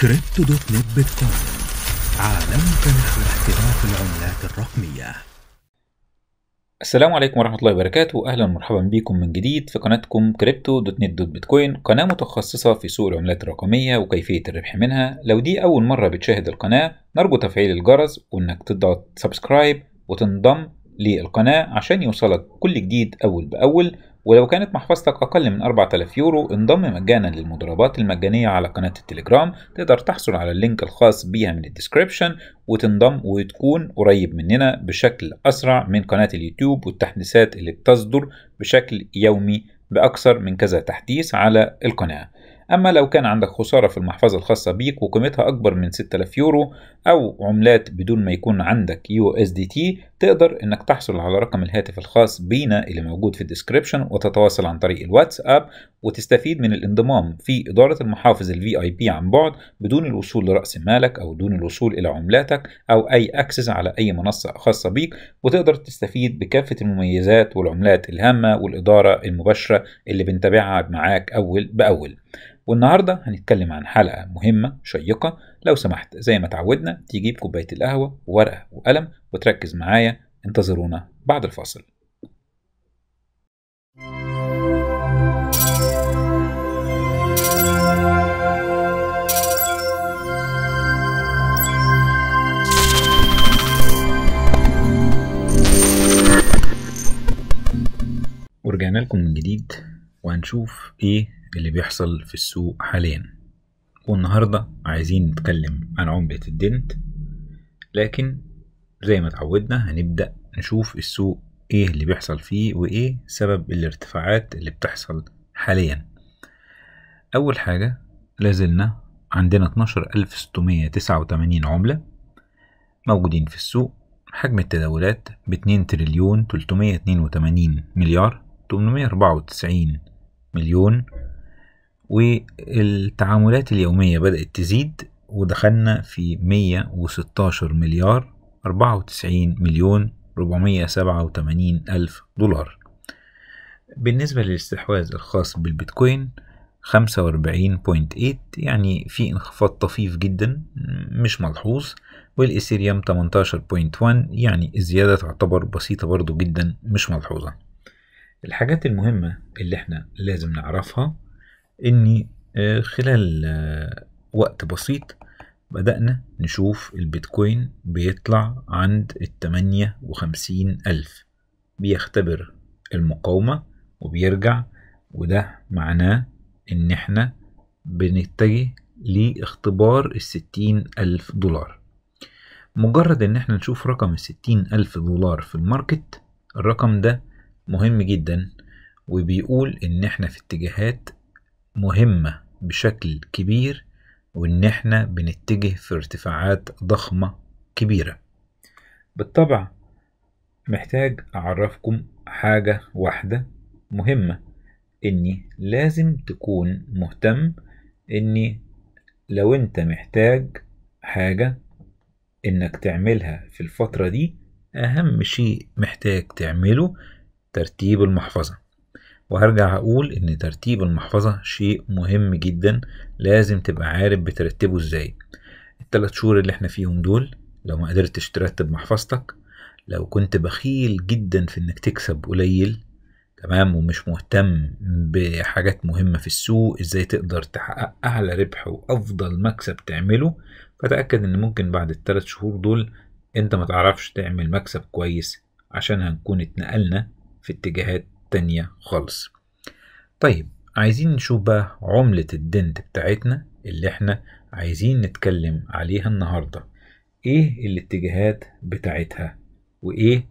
كريبتو دوت نت بيتكوين عالمك نحو احتراف العملات الرقمية السلام عليكم ورحمة الله وبركاته أهلا ومرحبا بكم من جديد في قناتكم كريبتو دوت نت دوت بيتكوين قناة متخصصة في سوق العملات الرقمية وكيفية الربح منها لو دي أول مرة بتشاهد القناة نرجو تفعيل الجرس وإنك تضغط سبسكرايب وتنضم للقناة عشان يوصلك كل جديد أول بأول ولو كانت محفظتك أقل من 4000 يورو انضم مجانا للمضاربات المجانية على قناة التليجرام تقدر تحصل على اللينك الخاص بيها من الديسكريبشن وتنضم وتكون قريب مننا بشكل أسرع من قناة اليوتيوب والتحديثات اللي بتصدر بشكل يومي بأكثر من كذا تحديث على القناة أما لو كان عندك خسارة في المحفظة الخاصة بيك وقيمتها أكبر من 6000 يورو أو عملات بدون ما يكون عندك يو اس دي تي تقدر انك تحصل على رقم الهاتف الخاص بينا اللي موجود في الديسكريبشن وتتواصل عن طريق الواتساب وتستفيد من الانضمام في إدارة المحافظ الفي اي بي عن بعد بدون الوصول لرأس مالك أو دون الوصول إلى عملاتك أو أي أكسس على أي منصة خاصة بيك وتقدر تستفيد بكافة المميزات والعملات الهامة والإدارة المباشرة اللي بنتابعها معاك أول بأول والنهارده هنتكلم عن حلقه مهمه شيقه لو سمحت زي ما اتعودنا تجيب كوبايه القهوه وورقه وقلم وتركز معايا انتظرونا بعد الفاصل ورجعنا لكم من جديد وهنشوف ايه اللي بيحصل في السوق حاليا والنهاردة عايزين نتكلم عن عملة الدنت لكن زي ما اتعودنا هنبدأ نشوف السوق ايه اللي بيحصل فيه وايه سبب الارتفاعات اللي بتحصل حاليا اول حاجة لازلنا عندنا 12689 عملة موجودين في السوق حجم التداولات ب 2 تريليون 382 مليار 894 مليون والتعاملات اليومية بدأت تزيد ودخلنا في 116 مليار 94 مليون 487 ألف دولار بالنسبة للاستحواذ الخاص بالبيتكوين 45.8 يعني في انخفاض طفيف جدا مش ملحوظ والإثيريوم 18.1 يعني الزيادة تعتبر بسيطة برضو جدا مش ملحوظة الحاجات المهمة اللي احنا لازم نعرفها إني آه، خلال آه، وقت بسيط بدأنا نشوف البيتكوين بيطلع عند التمانية وخمسين ألف بيختبر المقاومة وبيرجع وده معناه إن إحنا بنتجه لاختبار الستين ألف دولار مجرد إن إحنا نشوف رقم الستين ألف دولار في الماركت الرقم ده مهم جدا وبيقول إن إحنا في اتجاهات مهمة بشكل كبير وإن إحنا بنتجه في ارتفاعات ضخمة كبيرة بالطبع محتاج أعرفكم حاجة واحدة مهمة إني لازم تكون مهتم إني لو أنت محتاج حاجة إنك تعملها في الفترة دي أهم شيء محتاج تعمله ترتيب المحفظة وهرجع أقول إن ترتيب المحفظة شيء مهم جدا لازم تبقى عارف بترتبه إزاي التلات شهور اللي احنا فيهم دول لو ما قدرتش ترتب محفظتك لو كنت بخيل جدا في إنك تكسب قليل تمام ومش مهتم بحاجات مهمة في السوق ازاي تقدر تحقق اعلى ربح وافضل مكسب تعمله فتأكد ان ممكن بعد التلات شهور دول انت متعرفش تعمل مكسب كويس عشان هنكون اتنقلنا في اتجاهات تانية خالص طيب عايزين نشوف بقى عملة الدنت بتاعتنا اللي احنا عايزين نتكلم عليها النهاردة ايه الاتجاهات بتاعتها وايه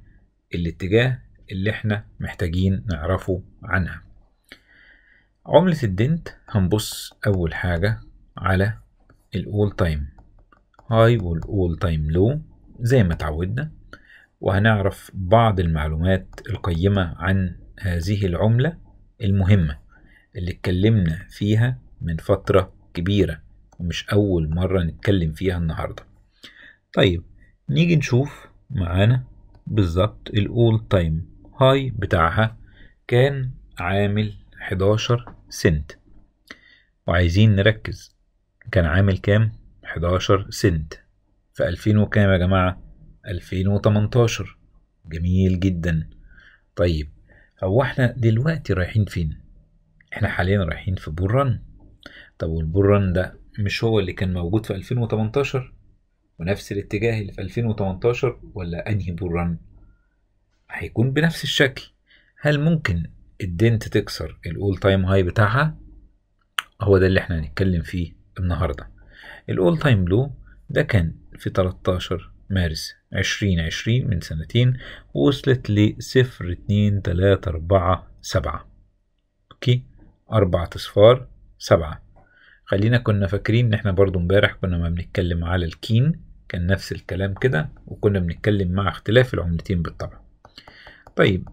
الاتجاه اللي احنا محتاجين نعرفه عنها عملة الدنت هنبص أول حاجة على الأول تايم هاي والأول تايم لو زي ما اتعودنا وهنعرف بعض المعلومات القيمة عن هذه العملة المهمة اللي اتكلمنا فيها من فترة كبيرة ومش أول مرة نتكلم فيها النهاردة طيب نيجي نشوف معانا بالظبط الأول تايم هاي بتاعها كان عامل 11 سنت وعايزين نركز كان عامل كام 11 سنت في 2000 وكام يا جماعة 2018 جميل جدا طيب هو احنا دلوقتي رايحين فين احنا حاليا رايحين في بوران طب والبوران ده مش هو اللي كان موجود في 2018 ونفس الاتجاه اللي في 2018 ولا انهي بوران هيكون بنفس الشكل هل ممكن الدنت تكسر الاول تايم هاي بتاعها هو ده اللي احنا هنتكلم فيه النهارده الاول تايم لو ده كان في 13 مارس 2020 من سنتين ووصلت لصفر اتنين تلاتة أربعة سبعة أوكي أربعة أصفار سبعة خلينا كنا فاكرين إن إحنا برضو امبارح كنا ما بنتكلم على الكين كان نفس الكلام كده وكنا بنتكلم مع اختلاف العملتين بالطبع طيب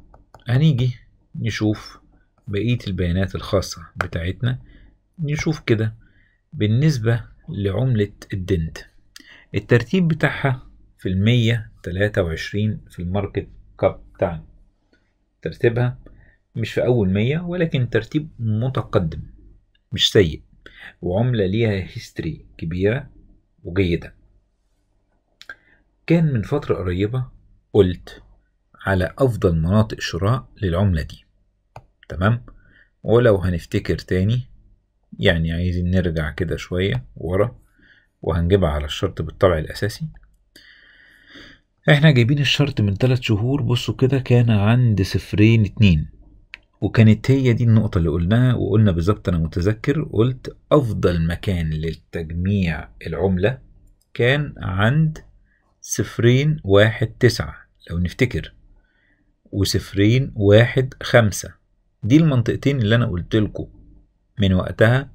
هنيجي نشوف بقية البيانات الخاصة بتاعتنا نشوف كده بالنسبة لعملة الدنت الترتيب بتاعها في المية تلاتة وعشرين في الماركت كاب بتاعنا ترتيبها مش في أول مية ولكن ترتيب متقدم مش سيء وعملة ليها هيستوري كبيرة وجيدة كان من فترة قريبة قلت على أفضل مناطق شراء للعملة دي تمام ولو هنفتكر تاني يعني عايزين نرجع كده شوية ورا وهنجيبها على الشرط بالطبع الأساسي احنا جايبين الشرط من ثلاث شهور بصوا كده كان عند صفرين اتنين وكانت هي دي النقطة اللي قلناها وقلنا بالظبط أنا متذكر قلت أفضل مكان للتجميع العملة كان عند صفرين واحد تسعة لو نفتكر وصفرين واحد خمسة دي المنطقتين اللي أنا قلتلكوا من وقتها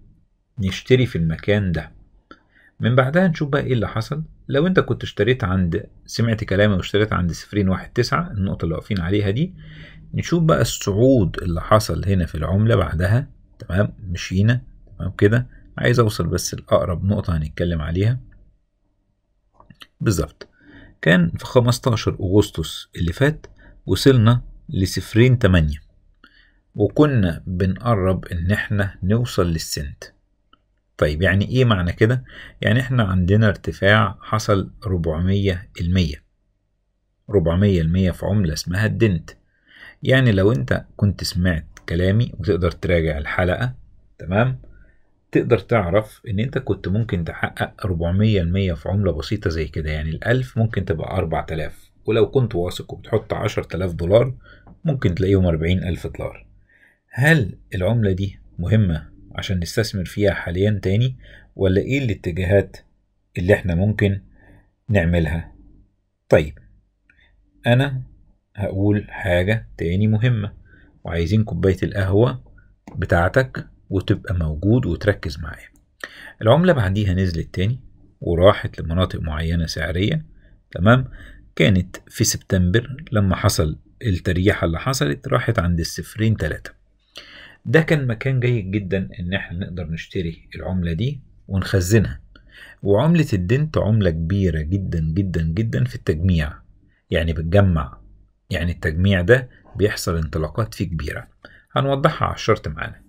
نشتري في المكان ده من بعدها نشوف بقى إيه اللي حصل لو انت كنت اشتريت عند سمعت كلامي واشتريت عند صفرين واحد تسعة النقطة اللي واقفين عليها دي نشوف بقى الصعود اللي حصل هنا في العملة بعدها تمام مشينا تمام كده عايز اوصل بس لأقرب نقطة هنتكلم عليها بالظبط كان في 15 أغسطس اللي فات وصلنا لصفرين تمانية وكنا بنقرب إن إحنا نوصل للسنت طيب يعني ايه معنى كده؟ يعني احنا عندنا ارتفاع حصل 400 المية 400 المية في عملة اسمها الدنت يعني لو انت كنت سمعت كلامي وتقدر تراجع الحلقة تمام؟ تقدر تعرف ان انت كنت ممكن تحقق 400 المية في عملة بسيطة زي كده يعني الألف ممكن تبقى 4000 ولو كنت واثق وبتحط 10000 دولار ممكن تلاقيهم 40000 دولار هل العملة دي مهمة عشان نستثمر فيها حاليا تاني ولا ايه الاتجاهات اللي احنا ممكن نعملها طيب انا هقول حاجة تاني مهمة وعايزين كوباية القهوة بتاعتك وتبقى موجود وتركز معايا العملة بعديها نزلت تاني وراحت لمناطق معينة سعرية تمام كانت في سبتمبر لما حصل التريحة اللي حصلت راحت عند السفرين تلاتة ده كان مكان جيد جدا ان احنا نقدر نشتري العملة دي ونخزنها وعملة الدنت عملة كبيرة جدا جدا جدا في التجميع يعني بتجمع يعني التجميع ده بيحصل انطلاقات فيه كبيرة هنوضحها على الشرط معانا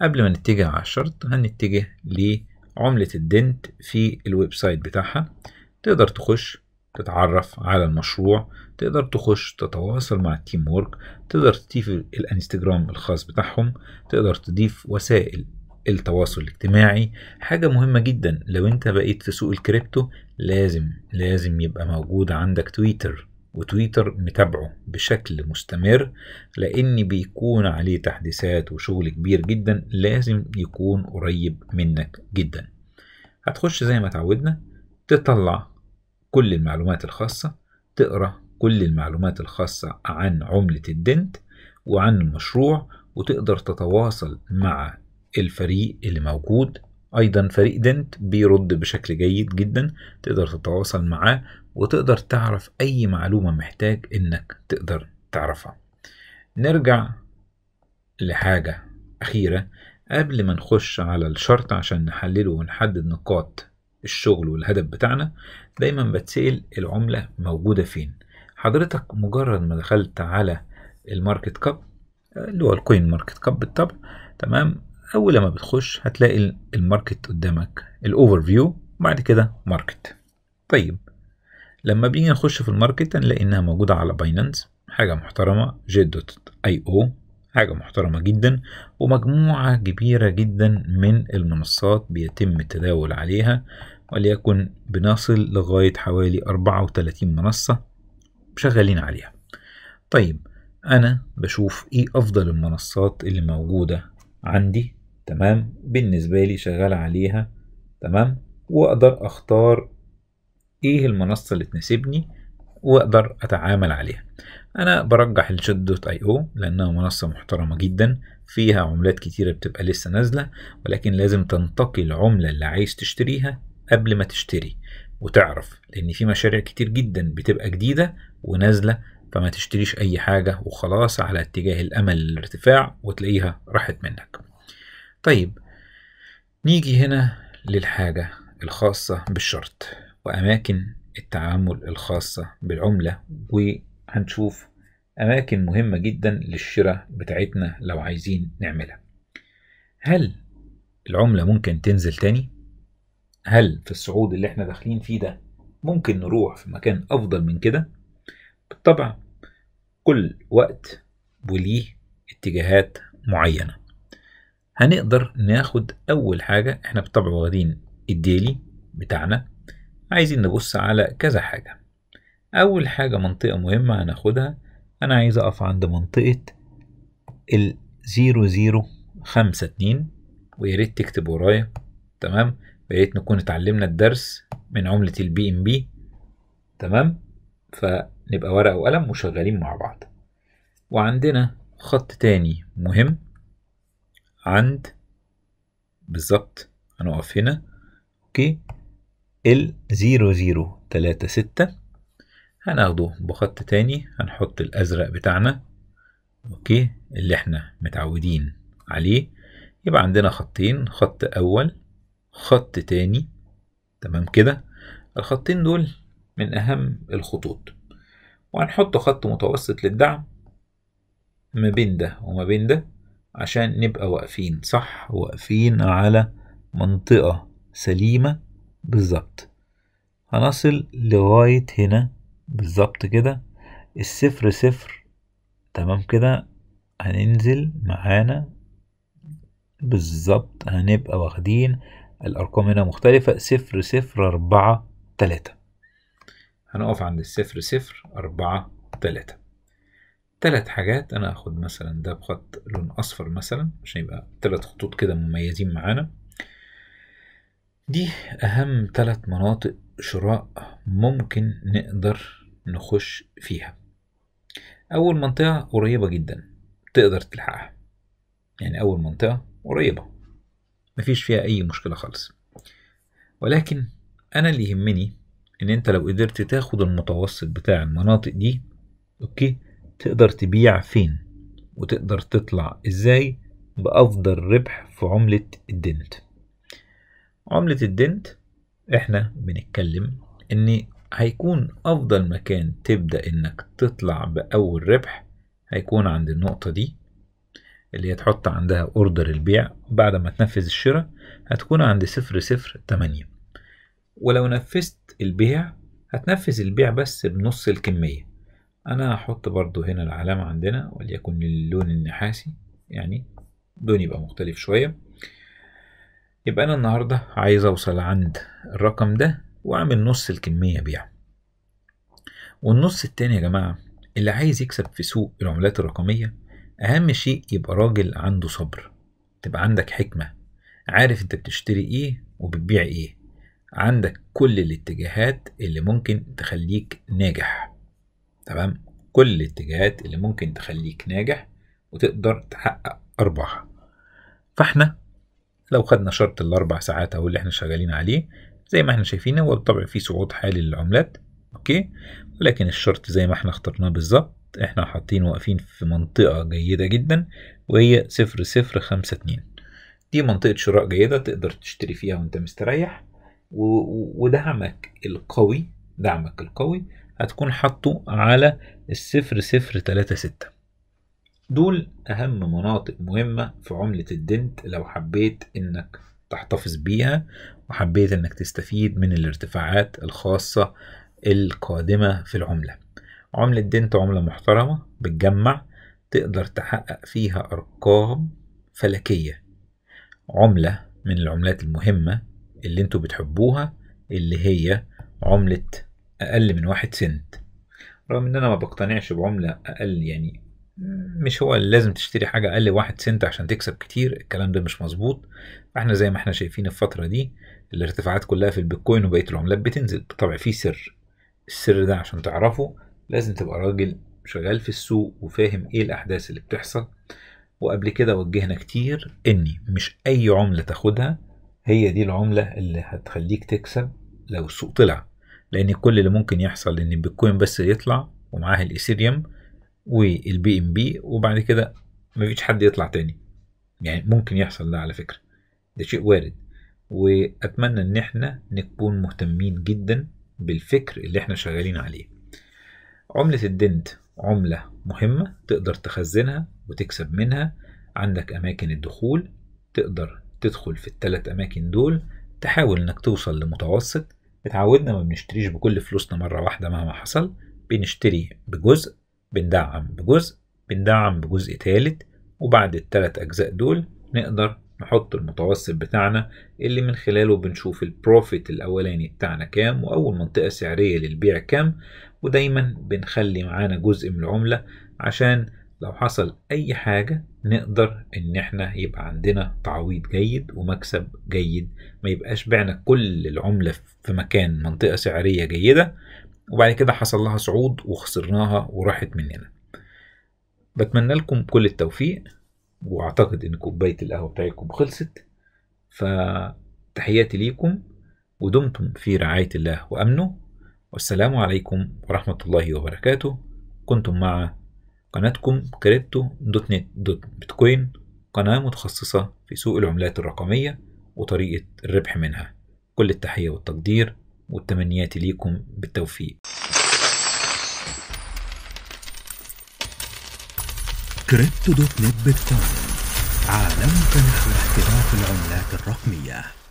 قبل ما نتجه على الشرط هنتجه لعملة الدنت في الويب سايت بتاعها تقدر تخش تتعرف على المشروع تقدر تخش تتواصل مع التيم وورك تقدر تضيف الانستجرام الخاص بتاعهم تقدر تضيف وسائل التواصل الاجتماعي حاجة مهمة جدا لو انت بقيت في سوق الكريبتو لازم لازم يبقى موجود عندك تويتر وتويتر متابعه بشكل مستمر لان بيكون عليه تحديثات وشغل كبير جدا لازم يكون قريب منك جدا هتخش زي ما اتعودنا تطلع كل المعلومات الخاصة تقرأ كل المعلومات الخاصة عن عملة الدنت وعن المشروع وتقدر تتواصل مع الفريق اللي موجود ايضا فريق دنت بيرد بشكل جيد جدا تقدر تتواصل معاه وتقدر تعرف اي معلومه محتاج انك تقدر تعرفها نرجع لحاجه اخيره قبل ما نخش على الشرط عشان نحلله ونحدد نقاط الشغل والهدف بتاعنا دايما بتسأل العملة موجودة فين حضرتك مجرد ما دخلت على الماركت كاب اللي هو الكوين ماركت كاب بالطبع تمام أول لما بتخش هتلاقي الماركت قدامك الأوفر فيو بعد كده ماركت طيب لما بيجي نخش في الماركت هنلاقي إنها موجودة على باينانس حاجة محترمة جي دوت اي او حاجة محترمة جدا ومجموعة كبيرة جدا من المنصات بيتم التداول عليها وليكن بنصل لغاية حوالي 34 منصة شغالين عليها طيب أنا بشوف إيه أفضل المنصات اللي موجودة عندي تمام بالنسبة لي شغال عليها تمام وأقدر أختار إيه المنصة اللي تناسبني وأقدر أتعامل عليها أنا برجح الشات دوت أي أو لأنها منصة محترمة جدا فيها عملات كتيرة بتبقى لسه نازلة ولكن لازم تنتقي العملة اللي عايز تشتريها قبل ما تشتري وتعرف لان في مشاريع كتير جدا بتبقى جديده ونازله فما تشتريش اي حاجه وخلاص على اتجاه الامل الارتفاع وتلاقيها راحت منك طيب نيجي هنا للحاجه الخاصه بالشرط واماكن التعامل الخاصه بالعمله وهنشوف اماكن مهمه جدا للشراء بتاعتنا لو عايزين نعملها هل العمله ممكن تنزل تاني هل في الصعود اللي احنا داخلين فيه ده ممكن نروح في مكان أفضل من كده؟ بالطبع كل وقت وليه اتجاهات معينة هنقدر ناخد أول حاجة احنا بالطبع واخدين الديلي بتاعنا عايزين نبص على كذا حاجة أول حاجة منطقة مهمة هناخدها أنا عايز أقف عند منطقة ال 0052 ويا ريت تكتب ورايا تمام يا ريت نكون اتعلمنا الدرس من عملة البي ام بي تمام فنبقى ورقة وقلم وشغالين مع بعض وعندنا خط تاني مهم عند بالظبط هنقف هنا اوكي ال زيرو زيرو تلاتة ستة هناخده بخط تاني هنحط الازرق بتاعنا اوكي اللي احنا متعودين عليه يبقى عندنا خطين خط اول خط تاني تمام كده الخطين دول من أهم الخطوط وهنحط خط متوسط للدعم ما بين ده وما بين ده عشان نبقى واقفين صح واقفين على منطقة سليمة بالظبط هنصل لغاية هنا بالظبط كده الصفر صفر تمام كده هننزل معانا بالظبط هنبقى واخدين الأرقام هنا مختلفة صفر صفر أربعة تلاتة هنقف عند الصفر صفر أربعة تلاتة تلات حاجات أنا هاخد مثلا ده بخط لون أصفر مثلا عشان يبقى تلات خطوط كده مميزين معانا دي أهم تلات مناطق شراء ممكن نقدر نخش فيها أول منطقة قريبة جدا تقدر تلحقها يعني أول منطقة قريبة مفيش فيها أي مشكلة خالص ولكن أنا اللي يهمني إن أنت لو قدرت تاخد المتوسط بتاع المناطق دي أوكي تقدر تبيع فين وتقدر تطلع إزاي بأفضل ربح في عملة الدنت عملة الدنت إحنا بنتكلم إن هيكون أفضل مكان تبدأ إنك تطلع بأول ربح هيكون عند النقطة دي اللي هي تحط عندها اوردر البيع بعد ما تنفذ الشراء هتكون عند صفر صفر تمانية ولو نفذت البيع هتنفذ البيع بس بنص الكمية أنا هحط برضو هنا العلامة عندنا وليكن اللون النحاسي يعني دون يبقى مختلف شوية يبقى أنا النهاردة عايز أوصل عند الرقم ده وأعمل نص الكمية بيع والنص التاني يا جماعة اللي عايز يكسب في سوق العملات الرقمية اهم شيء يبقى راجل عنده صبر تبقى عندك حكمة عارف انت بتشتري ايه وبتبيع ايه عندك كل الاتجاهات اللي ممكن تخليك ناجح تمام كل الاتجاهات اللي ممكن تخليك ناجح وتقدر تحقق أرباح فاحنا لو خدنا شرط الأربع ساعات أو اللي احنا شغالين عليه زي ما احنا شايفين هو بالطبع في صعود حالي للعملات اوكي ولكن الشرط زي ما احنا اخترناه بالظبط احنا حاطين واقفين في منطقة جيدة جدا وهي صفر صفر خمسة اتنين دي منطقة شراء جيدة تقدر تشتري فيها وانت مستريح ودعمك القوي دعمك القوي هتكون حاطه على الصفر صفر تلاتة ستة دول أهم مناطق مهمة في عملة الدنت لو حبيت إنك تحتفظ بيها وحبيت إنك تستفيد من الارتفاعات الخاصة القادمة في العملة عملة دنت عملة محترمة بتجمع تقدر تحقق فيها أرقام فلكية عملة من العملات المهمة اللي انتوا بتحبوها اللي هي عملة أقل من واحد سنت رغم إن أنا ما بقتنعش بعملة أقل يعني مش هو اللي لازم تشتري حاجة أقل واحد سنت عشان تكسب كتير الكلام ده مش مظبوط احنا زي ما احنا شايفين الفترة دي الارتفاعات كلها في البيتكوين وبقية العملات بتنزل طبعا في سر السر ده عشان تعرفه لازم تبقى راجل شغال في السوق وفاهم ايه الاحداث اللي بتحصل وقبل كده وجهنا كتير ان مش اي عمله تاخدها هي دي العمله اللي هتخليك تكسب لو السوق طلع لان كل اللي ممكن يحصل ان البيتكوين بس يطلع ومعاه الايثيريوم والبي ام بي وبعد كده مفيش حد يطلع تاني يعني ممكن يحصل ده على فكره ده شيء وارد واتمنى ان احنا نكون مهتمين جدا بالفكر اللي احنا شغالين عليه عملة الدنت عملة مهمة تقدر تخزنها وتكسب منها عندك أماكن الدخول تقدر تدخل في التلات أماكن دول تحاول إنك توصل لمتوسط اتعودنا ما بنشتريش بكل فلوسنا مرة واحدة مهما حصل بنشتري بجزء بندعم بجزء بندعم بجزء تالت وبعد التلات أجزاء دول نقدر نحط المتوسط بتاعنا اللي من خلاله بنشوف البروفيت الأولاني بتاعنا كام وأول منطقة سعرية للبيع كام ودايما بنخلي معانا جزء من العملة عشان لو حصل أي حاجة نقدر إن إحنا يبقى عندنا تعويض جيد ومكسب جيد ما يبقاش بعنا كل العملة في مكان منطقة سعرية جيدة وبعد كده حصل لها صعود وخسرناها وراحت مننا بتمنى لكم كل التوفيق واعتقد ان كوبايه القهوه بتاعتكم خلصت فتحياتي ليكم ودمتم في رعايه الله وامنه والسلام عليكم ورحمه الله وبركاته كنتم مع قناتكم كريبتو دوت نت دوت بيتكوين قناه متخصصه في سوق العملات الرقميه وطريقه الربح منها كل التحيه والتقدير والتمنيات ليكم بالتوفيق كريبتو دوت نت بيتكوين عالمك نحو احتراف العملات الرقميه